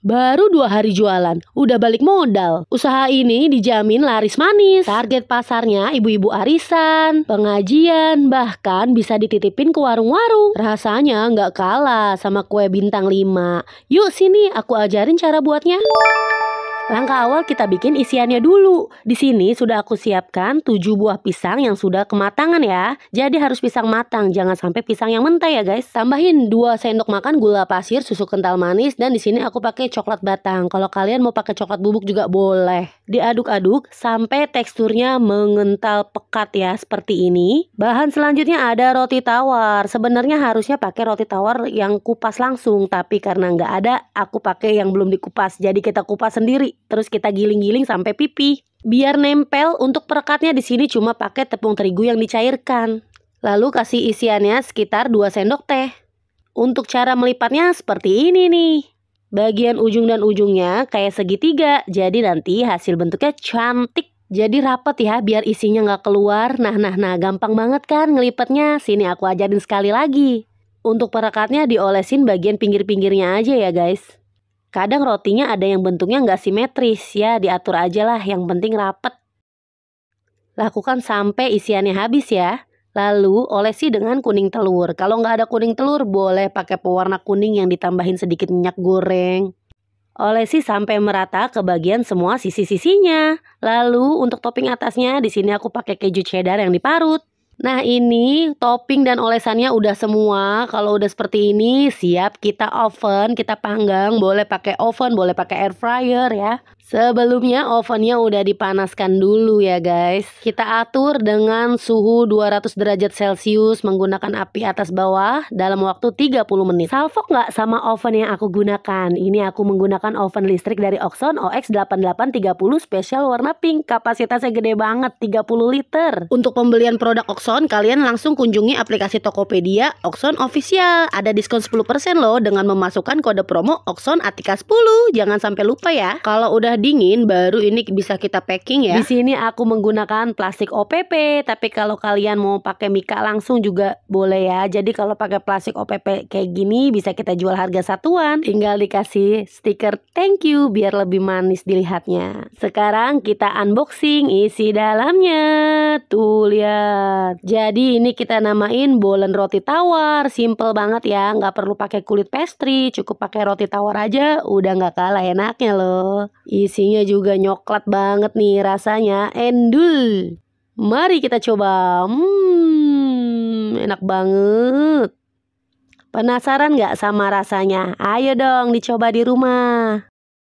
Baru dua hari jualan, udah balik modal. Usaha ini dijamin laris manis. Target pasarnya ibu-ibu arisan, pengajian, bahkan bisa dititipin ke warung-warung. Rasanya nggak kalah sama kue bintang lima Yuk sini aku ajarin cara buatnya. Langkah awal kita bikin isiannya dulu. Di sini sudah aku siapkan 7 buah pisang yang sudah kematangan ya. Jadi harus pisang matang, jangan sampai pisang yang mentah ya guys. Tambahin 2 sendok makan gula pasir, susu kental manis dan di sini aku pakai coklat batang. Kalau kalian mau pakai coklat bubuk juga boleh. Diaduk-aduk sampai teksturnya mengental pekat ya seperti ini. Bahan selanjutnya ada roti tawar. Sebenarnya harusnya pakai roti tawar yang kupas langsung, tapi karena nggak ada, aku pakai yang belum dikupas. Jadi kita kupas sendiri. Terus kita giling-giling sampai pipi. Biar nempel, untuk perekatnya di sini cuma pakai tepung terigu yang dicairkan. Lalu kasih isiannya sekitar 2 sendok teh. Untuk cara melipatnya seperti ini nih. Bagian ujung dan ujungnya kayak segitiga, jadi nanti hasil bentuknya cantik. Jadi rapet ya biar isinya nggak keluar. Nah, nah, nah, gampang banget kan ngelipatnya. Sini aku ajarin sekali lagi. Untuk perekatnya diolesin bagian pinggir-pinggirnya aja ya guys. Kadang rotinya ada yang bentuknya nggak simetris, ya diatur aja lah, yang penting rapet. Lakukan sampai isiannya habis ya. Lalu olesi dengan kuning telur. Kalau nggak ada kuning telur, boleh pakai pewarna kuning yang ditambahin sedikit minyak goreng. Olesi sampai merata ke bagian semua sisi-sisinya. Lalu untuk topping atasnya, di sini aku pakai keju cheddar yang diparut. Nah ini topping dan olesannya udah semua Kalau udah seperti ini siap kita oven, kita panggang Boleh pakai oven, boleh pakai air fryer ya Sebelumnya ovennya udah dipanaskan dulu ya guys. Kita atur dengan suhu 200 derajat Celcius menggunakan api atas bawah dalam waktu 30 menit. Salfok nggak sama oven yang aku gunakan? Ini aku menggunakan oven listrik dari Oxon OX8830 special warna pink. Kapasitasnya gede banget, 30 liter. Untuk pembelian produk Oxon, kalian langsung kunjungi aplikasi Tokopedia Oxon Official. Ada diskon 10% loh dengan memasukkan kode promo Oxon Atika 10. Jangan sampai lupa ya. Kalau udah dingin baru ini bisa kita packing ya. Di sini aku menggunakan plastik OPP, tapi kalau kalian mau pakai mika langsung juga boleh ya. Jadi kalau pakai plastik OPP kayak gini bisa kita jual harga satuan. Tinggal dikasih stiker thank you biar lebih manis dilihatnya. Sekarang kita unboxing isi dalamnya. Tuh lihat. Jadi ini kita namain bolen roti tawar. Simple banget ya, nggak perlu pakai kulit pastry, cukup pakai roti tawar aja udah nggak kalah enaknya loh isinya juga nyoklat banget nih rasanya. Endul. Mari kita coba. Hmm, enak banget. Penasaran nggak sama rasanya? Ayo dong dicoba di rumah.